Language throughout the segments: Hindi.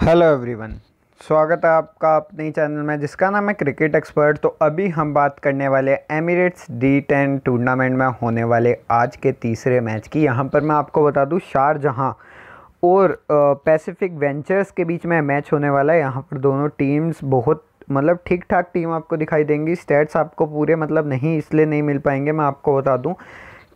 हेलो एवरीवन स्वागत है आपका अपने चैनल में जिसका नाम है क्रिकेट एक्सपर्ट तो अभी हम बात करने वाले एमिरेट्स डी टेन टूर्नामेंट में होने वाले आज के तीसरे मैच की यहाँ पर मैं आपको बता दूँ शारजहां और पैसिफिक वेंचर्स के बीच में मैच होने वाला है यहाँ पर दोनों टीम्स बहुत मतलब ठीक ठाक टीम आपको दिखाई देंगी स्टेट्स आपको पूरे मतलब नहीं इसलिए नहीं मिल पाएंगे मैं आपको बता दूँ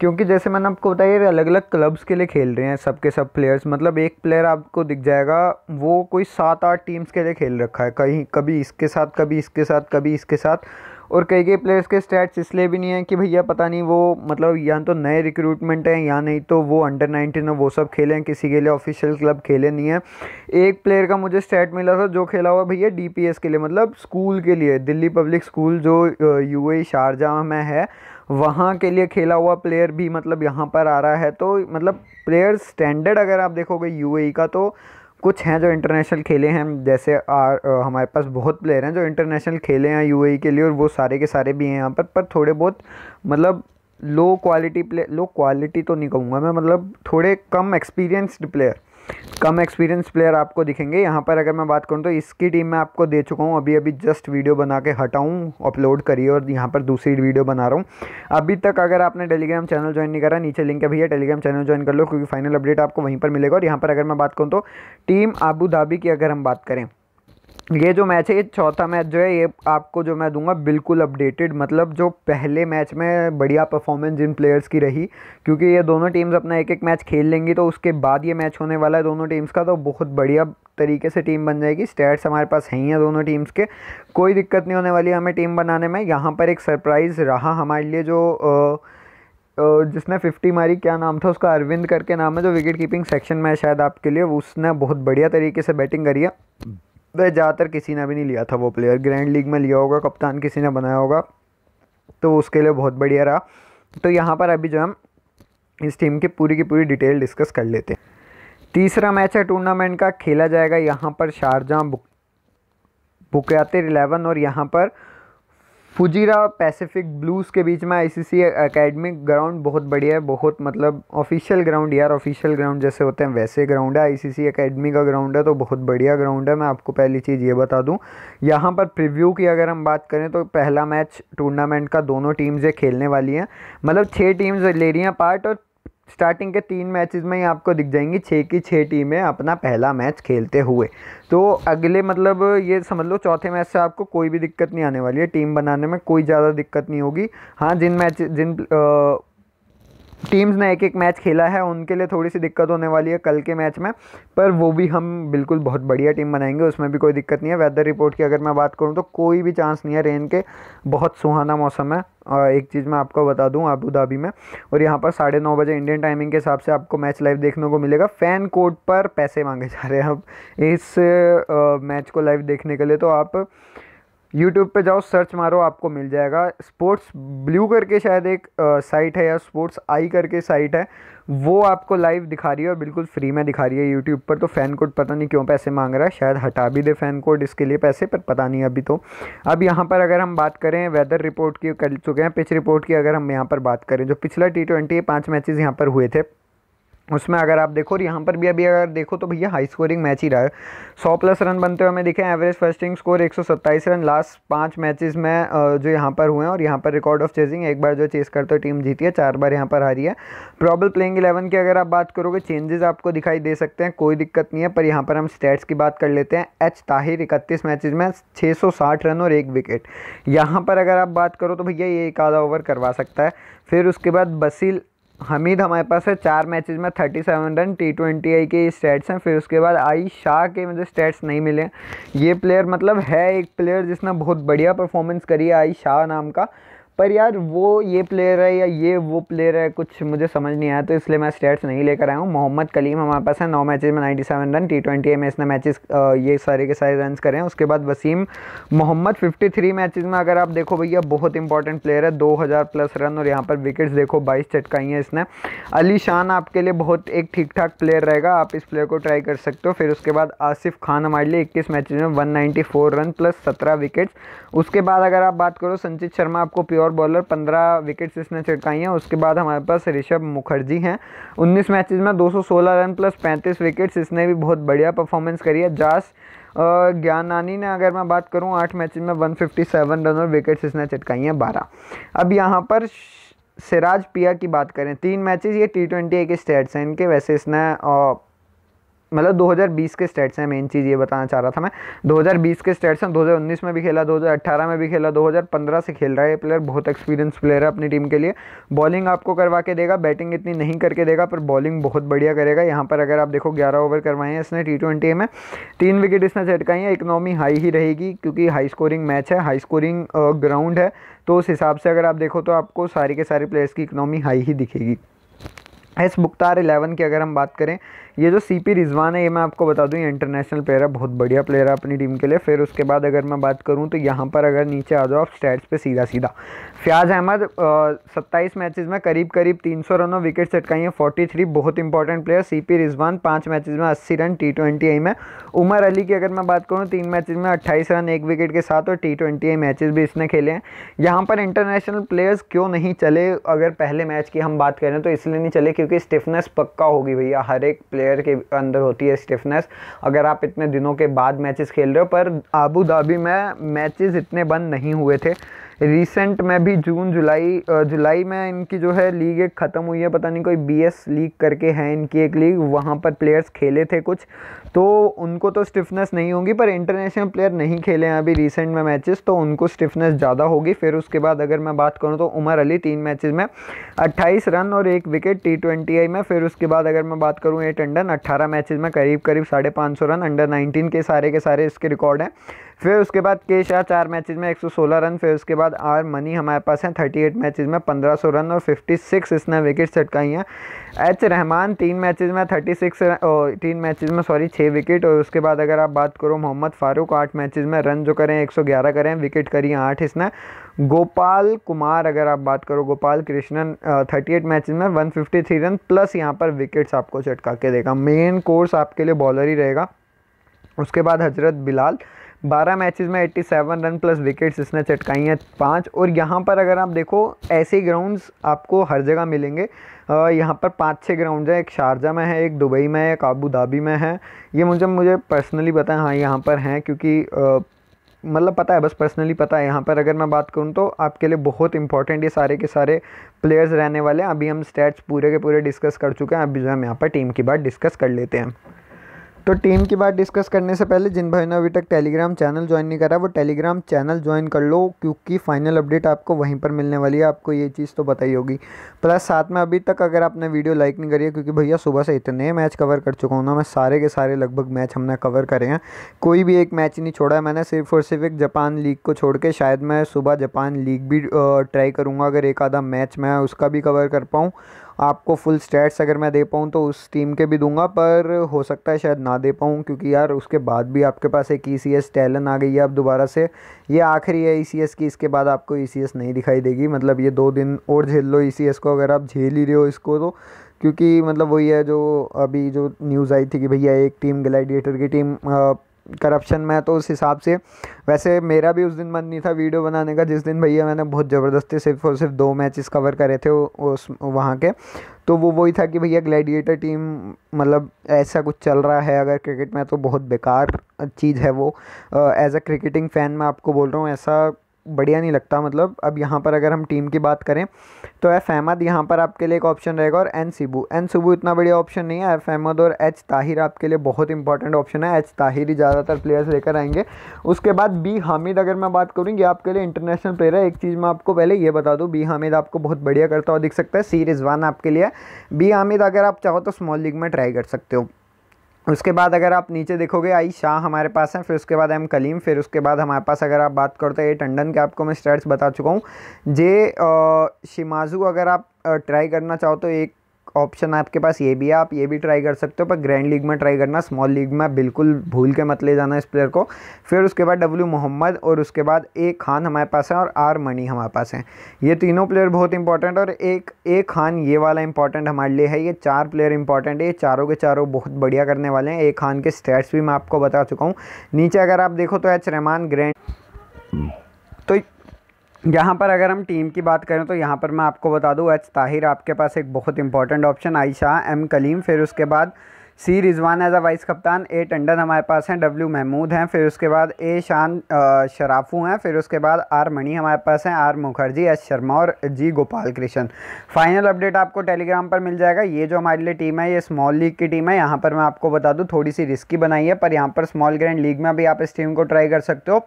क्योंकि जैसे मैंने आपको बताया ये अलग अलग क्लब्स के लिए खेल रहे हैं सबके सब प्लेयर्स मतलब एक प्लेयर आपको दिख जाएगा वो कोई सात आठ टीम्स के लिए खेल रखा है कहीं कभी इसके साथ कभी इसके साथ कभी इसके साथ और कई कई प्लेयर्स के स्टैट्स इसलिए भी नहीं है कि भैया पता नहीं वो मतलब या तो नए रिक्रूटमेंट हैं या नहीं तो वो अंडर नाइनटीन वो सब खेले हैं किसी के लिए ऑफिशियल क्लब खेले नहीं है एक प्लेयर का मुझे स्टैट मिला था जो खेला हुआ भैया डी के लिए मतलब स्कूल के लिए Delhi public school U A ए में है वहाँ के लिए खेला हुआ प्लेयर भी मतलब यहाँ पर आ रहा है तो मतलब प्लेयर स्टैंडर्ड अगर आप देखोगे यूएई e का तो कुछ हैं जो इंटरनेशनल खेले हैं जैसे आर हमारे पास बहुत प्लेयर हैं जो इंटरनेशनल खेले हैं यूएई e के लिए और वो सारे के सारे भी हैं यहाँ पर पर थोड़े बहुत मतलब low quality play low quality तो नहीं कहूँगा मैं मतलब थोड़े कम एक्सपीरियंसड प्लेयर कम एक्सपीरियंस प्लेयर आपको दिखेंगे यहाँ पर अगर मैं बात करूँ तो इसकी टीम मैं आपको दे चुका हूँ अभी अभी जस्ट वीडियो बना के हटाऊँ अपलोड करिए और यहाँ पर दूसरी वीडियो बना रहा हूँ अभी तक अगर आपने टेलीग्राम चैनल ज्वाइन नहीं करा नीचे लिंक है भैया टेलीग्राम चैनल ज्वाइन कर लो क्योंकि फाइनल अपडेट आपको वहीं पर मिलेगा और यहाँ पर अगर मैं बात करूँ तो टीम आबू धाबी की अगर हम बात करें ये जो मैच है ये चौथा मैच जो है ये आपको जो मैं दूंगा बिल्कुल अपडेटेड मतलब जो पहले मैच में बढ़िया परफॉर्मेंस जिन प्लेयर्स की रही क्योंकि ये दोनों टीम्स अपना एक एक मैच खेल लेंगी तो उसके बाद ये मैच होने वाला है दोनों टीम्स का तो बहुत बढ़िया तरीके से टीम बन जाएगी स्टैट्स हमारे पास हैं ही हैं दोनों टीम्स के कोई दिक्कत नहीं होने वाली हमें टीम बनाने में यहाँ पर एक सरप्राइज़ रहा हमारे लिए जो आ, जिसने फिफ्टी मारी क्या नाम था उसका अरविंद करके नाम है जो विकेट कीपिंग सेक्शन में शायद आपके लिए उसने बहुत बढ़िया तरीके से बैटिंग करी है वह ज़्यादातर किसी ने भी नहीं लिया था वो प्लेयर ग्रैंड लीग में लिया होगा कप्तान किसी ने बनाया होगा तो उसके लिए बहुत बढ़िया रहा तो यहाँ पर अभी जो हम इस टीम की पूरी की पूरी डिटेल डिस्कस कर लेते हैं तीसरा मैच है टूर्नामेंट का खेला जाएगा यहाँ पर शारजहाँ बुक बुकयातिर इलेवन और यहाँ पर फुजीरा पैसिफिक ब्लूज़ के बीच में आईसीसी एकेडमी ग्राउंड बहुत बढ़िया है बहुत मतलब ऑफिशियल ग्राउंड यार ऑफिशियल ग्राउंड जैसे होते हैं वैसे ग्राउंड है आईसीसी एकेडमी का ग्राउंड है तो बहुत बढ़िया ग्राउंड है मैं आपको पहली चीज़ ये बता दूं यहाँ पर प्रीव्यू की अगर हम बात करें तो पहला मैच टूर्नामेंट का दोनों टीम्स ये खेलने वाली हैं मतलब छः टीम्स ले रही हैं पार्ट और स्टार्टिंग के तीन मैचेस में ही आपको दिख जाएंगी छः की छः टीमें अपना पहला मैच खेलते हुए तो अगले मतलब ये समझ लो चौथे मैच से आपको कोई भी दिक्कत नहीं आने वाली है टीम बनाने में कोई ज़्यादा दिक्कत नहीं होगी हाँ जिन मैच जिन आ, टीम्स ने एक एक मैच खेला है उनके लिए थोड़ी सी दिक्कत होने वाली है कल के मैच में पर वो भी हम बिल्कुल बहुत बढ़िया टीम बनाएंगे उसमें भी कोई दिक्कत नहीं है वेदर रिपोर्ट की अगर मैं बात करूँ तो कोई भी चांस नहीं है रेन के बहुत सुहाना मौसम है और एक चीज़ मैं आपको बता दूं आबू धाबी में और यहाँ पर साढ़े नौ बजे इंडियन टाइमिंग के हिसाब से आपको मैच लाइव देखने को मिलेगा फ़ैन कोड पर पैसे मांगे जा रहे हैं अब इस मैच को लाइव देखने के लिए तो आप यूट्यूब पे जाओ सर्च मारो आपको मिल जाएगा स्पोर्ट्स ब्लू करके शायद एक साइट है या स्पोर्ट्स आई करके साइट है वो आपको लाइव दिखा रही है और बिल्कुल फ्री में दिखा रही है यूट्यूब पर तो फ़ैन कोड पता नहीं क्यों पैसे मांग रहा है शायद हटा भी दे फ़ैन कोड इसके लिए पैसे पर पता नहीं अभी तो अब यहाँ पर अगर हम बात करें वेदर रिपोर्ट की कर चुके हैं पिच रिपोर्ट की अगर हम यहाँ पर बात करें जो पिछला टी ट्वेंटी पाँच मैचेज़ यहाँ पर हुए थे उसमें अगर आप देखो और यहाँ पर भी अभी अगर देखो तो भैया हाई स्कोरिंग मैच ही रहा है सौ प्लस रन बनते हुए हमें देखें एवरेज फर्स्टिंग स्कोर एक रन लास्ट पाँच मैचेस में जो यहाँ पर हुए हैं और यहाँ पर रिकॉर्ड ऑफ चेजिंग एक बार जो चेस करते हुए टीम जीती है चार बार यहाँ पर हारी है प्रॉबल प्लेइंग इलेवन की अगर आप बात करोगे चेंजेस आपको दिखाई दे सकते हैं कोई दिक्कत नहीं है पर यहाँ पर हम स्टैट्स की बात कर लेते हैं एच ताहिर इकतीस मैचेज में छः रन और एक विकेट यहाँ पर अगर आप बात करो तो भैया ये एक आधा ओवर करवा सकता है फिर उसके बाद बसील हमीद हमारे पास है चार मैचेस में thirty seven run T twenty I के स्टैट्स हैं फिर उसके बाद आई शाह के मुझे स्टैट्स नहीं मिले ये प्लेयर मतलब है एक प्लेयर जिसने बहुत बढ़िया परफॉर्मेंस करी है आई शाह नाम का पर यार वो ये प्लेयर है या ये वो प्लेयर है कुछ मुझे समझ नहीं आया तो इसलिए मैं स्टेट्स नहीं लेकर आया हूँ मोहम्मद कलीम हमारे पास है नौ मैचेस में 97 रन टी ट्वेंटी में इसने मैचेस ये सारे के सारे रन करें उसके बाद वसीम मोहम्मद 53 मैचेस में अगर आप देखो भैया बहुत इंपॉर्टेंट प्लेयर है 2000 प्लस रन और यहाँ पर विकेट्स देखो बाईस चटकाई हैं इसने अली शान आपके लिए बहुत एक ठीक ठाक प्लेयर रहेगा आप इस प्लेयर को ट्राई कर सकते हो फिर उसके बाद आसिफ खान हमारे लिए इक्कीस मैचेज में वन रन प्लस सत्रह विकेट्स उसके बाद अगर आप बात करो संचित शर्मा आपको प्योर और बॉलर पंद्रह विकेट्स इसने छिड़काई हैं उसके बाद हमारे पास ऋषभ मुखर्जी हैं उन्नीस मैचेस में 216 रन प्लस 35 विकेट्स इसने भी बहुत बढ़िया परफॉर्मेंस करी है जास ज्ञानानी ने अगर मैं बात करूं आठ मैचेस में 157 रन और विकेट्स इसने छिटकाई हैं बारह अब यहाँ पर सिराज पिया की बात करें तीन मैचेस ये टी ट्वेंटी के स्टेट्स हैं इनके वैसे इसने मतलब 2020 के स्टेट्स हैं मेन चीज़ ये बताना चाह रहा था मैं 2020 के स्टेट्स हैं 2019 में भी खेला 2018 में भी खेला 2015 से खेल रहा है ये प्लेयर बहुत एक्सपीरियंस प्लेयर है अपनी टीम के लिए बॉलिंग आपको करवा के देगा बैटिंग इतनी नहीं करके देगा पर बॉलिंग बहुत बढ़िया करेगा यहाँ पर अगर आप देखो ग्यारह ओवर करवाए हैं इसने टी में तीन विकेट इसने झटकाई है इकनॉमी हाई ही रहेगी क्योंकि हाई स्कोरिंग मैच है हाई स्कोरिंग ग्राउंड है तो उस हिसाब से अगर आप देखो तो आपको सारी के सारे प्लेयर्स की इकनॉमी हाई ही दिखेगी एस मुख्तार एलेवन की अगर हम बात करें ये जो सी पी रिजवान है ये मैं आपको बता दूं ये इंटरनेशनल प्लेयर है बहुत बढ़िया प्लेयर है अपनी टीम के लिए फिर उसके बाद अगर मैं बात करूं तो यहाँ पर अगर नीचे आ जाओ आप स्टैट्स पे सीधा सीधा फ्याज अहमद सत्ताईस मैचेस में करीब करीब 300 रनों विकेट सटकाई हैं 43 बहुत इंपॉर्टेंट प्लेयर सीपी रिजवान पाँच मैचेस में 80 रन टी ट्वेंटी आई में उमर अली की अगर मैं बात करूं तीन मैचेस में 28 रन एक विकेट के साथ और टी ट्वेंटी आई मैचेज भी इसने खेले हैं यहाँ पर इंटरनेशनल प्लेयर्स क्यों नहीं चले अगर पहले मैच की हम बात करें तो इसलिए नहीं चले क्योंकि स्टिफनेस पक्का होगी भैया हर एक प्लेयर के अंदर होती है स्टिफनेस अगर आप इतने दिनों के बाद मैचेस खेल रहे हो पर आबू धाबी में मैचेस इतने बंद नहीं हुए थे रिसेंट में भी जून जुलाई जुलाई में इनकी जो है लीग एक ख़त्म हुई है पता नहीं कोई बीएस लीग करके है इनकी एक लीग वहाँ पर प्लेयर्स खेले थे कुछ तो उनको तो स्टिफनेस नहीं होगी पर इंटरनेशनल प्लेयर नहीं खेले हैं अभी रिसेंट में मैचेस तो उनको स्टिफनेस ज़्यादा होगी फिर उसके बाद अगर मैं बात करूँ तो उमर अली तीन मैचेज में अट्ठाईस रन और एक विकेट टी ट्वेंटी में फिर उसके बाद अगर मैं बात करूँ एट अंडन अट्ठारह मैचेज में करीब करीब साढ़े रन अंडर नाइनटीन के सारे के सारे इसके रिकॉर्ड हैं फिर उसके बाद के शाह चार मैचेज में 116 रन फिर उसके बाद आर मनी हमारे पास हैं 38 मैचेज में 1500 रन और 56 इसने विकेट चटकाई हैं एच रहमान तीन मैचेज में 36 सिक्स तीन मैचेज में सॉरी छः विकेट और उसके बाद अगर आप बात करो मोहम्मद फारूक आठ मैचेज में रन जो करें ग्यारह करें विकेट करी आठ इसने गोपाल कुमार अगर आप बात करो Gopal Krishnan thirty eight matches में one fifty three run plus यहाँ पर विकेट्स आपको चटका के देगा मेन कोर्स आपके लिए बॉलर ही रहेगा उसके बाद हजरत बिलाल बारह मैचेस में 87 रन प्लस विकेट्स इसने चटकाई हैं पाँच और यहाँ पर अगर आप देखो ऐसे ग्राउंड्स आपको हर जगह मिलेंगे यहाँ पर पाँच छः ग्राउंड हैं एक शारजा में है एक दुबई में है एक आबू धाबी में है ये मुझे मुझे पर्सनली पता है हाँ यहाँ पर हैं क्योंकि मतलब पता है बस पर्सनली पता है यहाँ पर अगर मैं बात करूँ तो आपके लिए बहुत इंपॉर्टेंट ये सारे के सारे प्लेयर्स रहने वाले हैं अभी हम स्टैट्स पूरे के पूरे डिस्कस कर चुके हैं अभी जो हम यहाँ पर टीम की बात डिस्कस कर लेते हैं तो टीम की बात डिस्कस करने से पहले जिन भाई ने अभी तक टेलीग्राम चैनल ज्वाइन नहीं करा वो टेलीग्राम चैनल ज्वाइन कर लो क्योंकि फाइनल अपडेट आपको वहीं पर मिलने वाली है आपको ये चीज़ तो बताई होगी प्लस साथ में अभी तक अगर आपने वीडियो लाइक नहीं करी है क्योंकि भैया सुबह से इतने मैच कवर कर चुका हूँ ना मैं सारे के सारे लगभग मैच हमने कवर करे हैं कोई भी एक मैच नहीं छोड़ा है मैंने सिर्फ और सिर्फ एक जापान लीग को छोड़ के शायद मैं सुबह जापान लीग भी ट्राई करूँगा अगर एक आधा मैच मैं उसका भी कवर कर पाऊँ आपको फुल स्टैट्स अगर मैं दे पाऊँ तो उस टीम के भी दूंगा पर हो सकता है शायद ना दे पाऊँ क्योंकि यार उसके बाद भी आपके पास एक ई सी एस टैलन आ गई है अब दोबारा से ये आखिरी है ई सी एस की इसके बाद आपको ई सी एस नहीं दिखाई देगी मतलब ये दो दिन और झेल लो ई सी एस को अगर आप झेल ही रहे हो इसको तो क्योंकि मतलब वही है जो अभी जो न्यूज़ आई थी कि भैया एक टीम ग्लैडिएटर की टीम करप्शन में तो उस हिसाब से वैसे मेरा भी उस दिन मन नहीं था वीडियो बनाने का जिस दिन भैया मैंने बहुत ज़बरदस्ती सिर्फ और सिर्फ दो मैचेस कवर करे थे उस वहाँ के तो वो वही था कि भैया ग्लैडिएटर टीम मतलब ऐसा कुछ चल रहा है अगर क्रिकेट में तो बहुत बेकार चीज़ है वो एज़ अ क्रिकेटिंग फ़ैन मैं आपको बोल रहा हूँ ऐसा बढ़िया नहीं लगता मतलब अब यहाँ पर अगर हम टीम की बात करें तो एफ अहमद यहाँ पर आपके लिए एक ऑप्शन रहेगा और एन सिबू एन सिबू इतना बढ़िया ऑप्शन नहीं है एफ अहमद और एच ताहिर आपके लिए बहुत इंपॉर्टेंट ऑप्शन है एच ताहिर ही ज़्यादातर प्लेयर्स लेकर आएंगे उसके बाद बी हामिद अगर मैं बात करूँ ये आपके लिए इंटरनेशनल प्लेयर है एक चीज़ मैं आपको पहले ये बता दूँ बी हामिद आपको बहुत बढ़िया करता हुआ दिख सकता है सी रिजवान आपके लिए बी हामिद अगर आप चाहो तो स्मॉल लीग में ट्राई कर सकते हो उसके बाद अगर आप नीचे देखोगे आई शाह हमारे पास हैं फिर उसके बाद एम कलीम फिर उसके बाद हमारे पास अगर आप बात करते हैं ए टंडन के आपको मैं स्टेट्स बता चुका हूँ जे शिमाजू अगर आप ट्राई करना चाहो तो एक ऑप्शन आपके पास ये भी है आप ये भी ट्राई कर सकते हो पर ग्रैंड लीग में ट्राई करना स्मॉल लीग में बिल्कुल भूल के मत ले जाना इस प्लेयर को फिर उसके बाद डब्ल्यू मोहम्मद और उसके बाद ए खान हमारे पास है और आर मनी हमारे पास है ये तीनों प्लेयर बहुत इंपॉर्टेंट और एक ए खान ये वाला इंपॉर्टेंट हमारे लिए है ये चार प्लेयर इंपॉर्टेंट है ये चारों के चारों बहुत बढ़िया करने वाले हैं ए खान के स्टैट्स भी मैं आपको बता चुका हूँ नीचे अगर आप देखो तो एच रहमान ग्रैंड तो यहाँ पर अगर हम टीम की बात करें तो यहाँ पर मैं आपको बता दूँ एच ताहिर आपके पास एक बहुत important option I Shah M Kaleem फिर उसके बाद C Rizwan as a vice कप्तान ए टंडन हमारे पास हैं डब्ल्यू महमूद हैं फिर उसके बाद ए शान शराफू हैं फिर उसके बाद आर मणि हमारे पास हैं आर मुखर्जी एस शर्मा और G Gopal Krishna final update आपको टेलीग्राम पर मिल जाएगा ये जो हमारे लिए टीम है ये स्मॉल लीग की टीम है यहाँ पर मैं आपको बता दूँ थोड़ी सी रिस्की बनाई है पर यहाँ पर स्मॉल ग्रैंड लीग में भी आप इस टीम को ट्राई कर सकते हो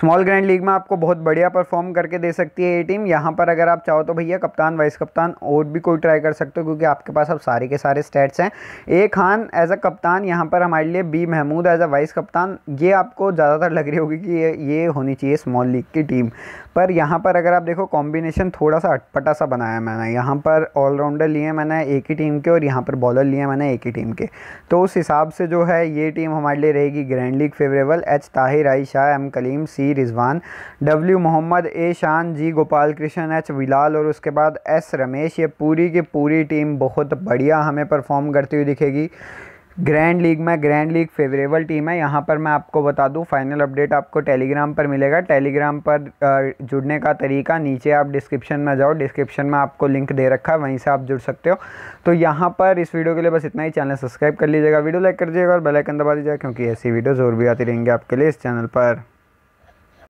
स्मॉल ग्रैंड लीग में आपको बहुत बढ़िया परफॉर्म करके दे सकती है ये टीम यहाँ पर अगर आप चाहो तो भैया कप्तान वाइस कप्तान और भी कोई ट्राई कर सकते हो क्योंकि आपके पास अब सारे के सारे स्टेट्स हैं ए खान एज अ कप्तान यहाँ पर हमारे लिए B Mahmood as a vice कप्तान ये आपको ज़्यादातर लग रही होगी कि ये ये होनी चाहिए स्मॉल लीग की टीम पर यहाँ पर अगर आप देखो कॉम्बिनेशन थोड़ा सा अटपटा सा बनाया मैंने यहाँ पर ऑलराउंडर लिए मैंने एक ही टीम के और यहाँ पर बॉलर लिए मैंने एक ही टीम के तो उस हिसाब से जो है ये टीम हमारे लिए रहेगी grand league favourable H Tahir I Shah M Saleem C Rizwan W Mohammad A Shan G Gopal Krishna H Bilal और उसके बाद एस रमेश ये पूरी की पूरी टीम बहुत बढ़िया हमें परफॉर्म करती हुई दिखेगी ग्रैंड लीग में ग्रैंड लीग फेवरेबल टीम है यहाँ पर मैं आपको बता दूँ फाइनल अपडेट आपको टेलीग्राम पर मिलेगा टेलीग्राम पर जुड़ने का तरीका नीचे आप डिस्क्रिप्शन में जाओ डिस्क्रिप्शन में आपको लिंक दे रखा है वहीं से आप जुड़ सकते हो तो यहाँ पर इस वीडियो के लिए बस इतना ही चैनल सब्सक्राइब कर लीजिएगा वीडियो लाइक कर दीजिएगा और बेलाइकन दबा दीजिएगा क्योंकि ऐसी वीडियोज़ और भी आती रहेंगी आपके लिए इस चैनल पर